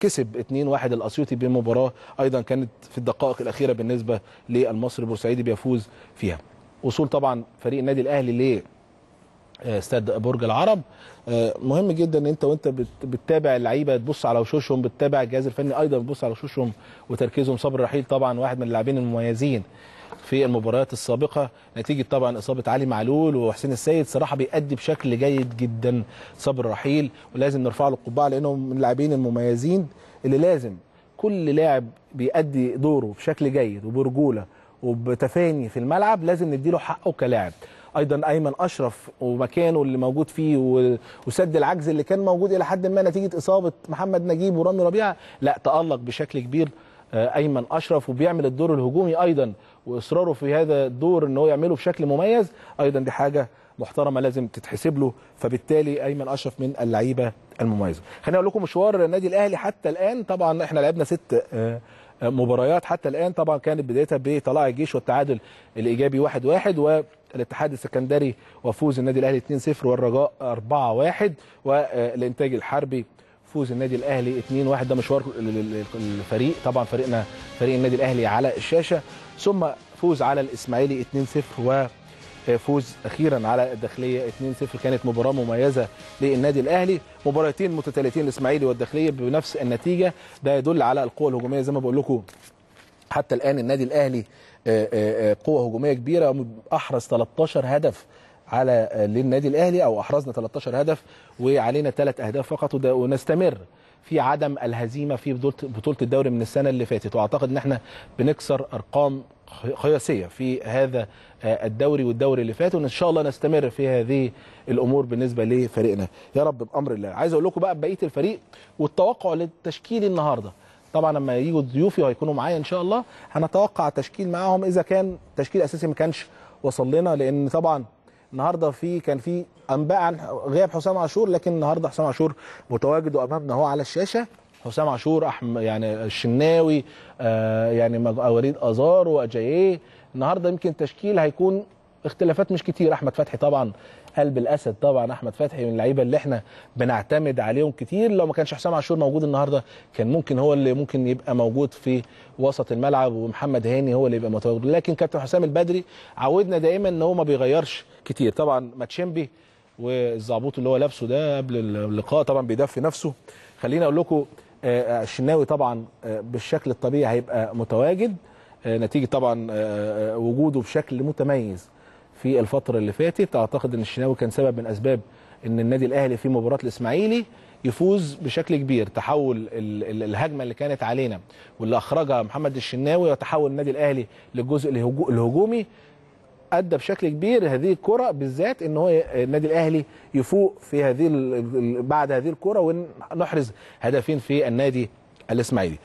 كسب 2-1 الاسيوطي بمباراه ايضا كانت في الدقائق الاخيره بالنسبه للمصري البورسعيدي بيفوز فيها وصول طبعا فريق النادي الاهلي لاستاد آه، برج العرب آه، مهم جدا ان انت وانت بتتابع اللعيبه تبص على وشوشهم بتتابع الجهاز الفني ايضا بتبص على وشوشهم وتركيزهم صبر رحيل طبعا واحد من اللاعبين المميزين في المباريات السابقه نتيجه طبعا اصابه علي معلول وحسين السيد صراحه بيأدي بشكل جيد جدا صبر رحيل ولازم نرفع له القبعه لانه من اللاعبين المميزين اللي لازم كل لاعب بيأدي دوره بشكل جيد وبرجوله وبتفاني في الملعب لازم نديله حقه كلاعب ايضا ايمن اشرف ومكانه اللي موجود فيه وسد العجز اللي كان موجود الى حد ما نتيجه اصابه محمد نجيب ورامي ربيعه لا تالق بشكل كبير آه، ايمن اشرف وبيعمل الدور الهجومي ايضا واصراره في هذا الدور ان هو يعمله بشكل مميز ايضا دي حاجه محترمه لازم تتحسب له فبالتالي ايمن اشرف من اللعيبه المميزه خليني اقول لكم مشوار النادي الاهلي حتى الان طبعا احنا لعبنا ست آه، آه، مباريات حتى الان طبعا كانت بدايتها بطلاع الجيش والتعادل الايجابي 1-1 واحد واحد والاتحاد السكندري وفوز النادي الاهلي 2-0 والرجاء 4-1 والانتاج الحربي فوز النادي الاهلي 2-1 ده مشوار الفريق طبعا فريقنا فريق النادي الاهلي على الشاشه ثم فوز على الاسماعيلي 2-0 وفوز اخيرا على الداخليه 2-0 كانت مباراه مميزه للنادي الاهلي مباراتين متتاليتين الاسماعيلي والداخليه بنفس النتيجه ده يدل على القوه الهجوميه زي ما بقول لكم حتى الان النادي الاهلي آه، آه، آه، قوه هجوميه كبيره احرز 13 هدف على للنادي الاهلي او احرزنا 13 هدف وعلينا ثلاث اهداف فقط ونستمر في عدم الهزيمه في بطوله الدوري من السنه اللي فاتت واعتقد ان احنا بنكسر ارقام قياسيه في هذا آه، الدوري والدوري اللي فات وان شاء الله نستمر في هذه الامور بالنسبه لفريقنا يا رب بامر الله عايز اقول لكم بقى بقيه الفريق والتوقع للتشكيل النهارده طبعا لما يجوا ضيوفي وهيكونوا معايا ان شاء الله هنتوقع تشكيل معاهم اذا كان تشكيل اساسي ما كانش وصل لنا لان طبعا النهارده في كان في انباء عن غياب حسام عاشور لكن النهارده حسام عاشور متواجد وامامنا اهو على الشاشه حسام عاشور احمد يعني الشناوي آه يعني وليد ازار واجاييه النهارده يمكن تشكيل هيكون اختلافات مش كتير احمد فتحي طبعا قلب الاسد طبعا احمد فتحي من اللعيبه اللي احنا بنعتمد عليهم كتير لو ما كانش حسام عاشور موجود النهارده كان ممكن هو اللي ممكن يبقى موجود في وسط الملعب ومحمد هاني هو اللي يبقى متواجد لكن كابتن حسام البدري عودنا دايما ان هو ما بيغيرش كتير طبعا ماتشيمبي والزعبوط اللي هو لابسه ده قبل اللقاء طبعا بيدفي نفسه خليني اقول لكم آه، آه، الشناوي طبعا آه، بالشكل الطبيعي هيبقى متواجد نتيجه طبعا وجوده بشكل متميز في الفترة اللي فاتت أعتقد أن الشناوي كان سبب من أسباب أن النادي الأهلي في مباراة الإسماعيلي يفوز بشكل كبير تحول الهجمه اللي كانت علينا واللي اخرجها محمد الشناوي وتحول النادي الاهلي للجزء الهجومي ادى بشكل كبير هذه الكره بالذات ان هو النادي الاهلي يفوق في هذه بعد هذه الكره ونحرز هدفين في النادي الاسماعيلي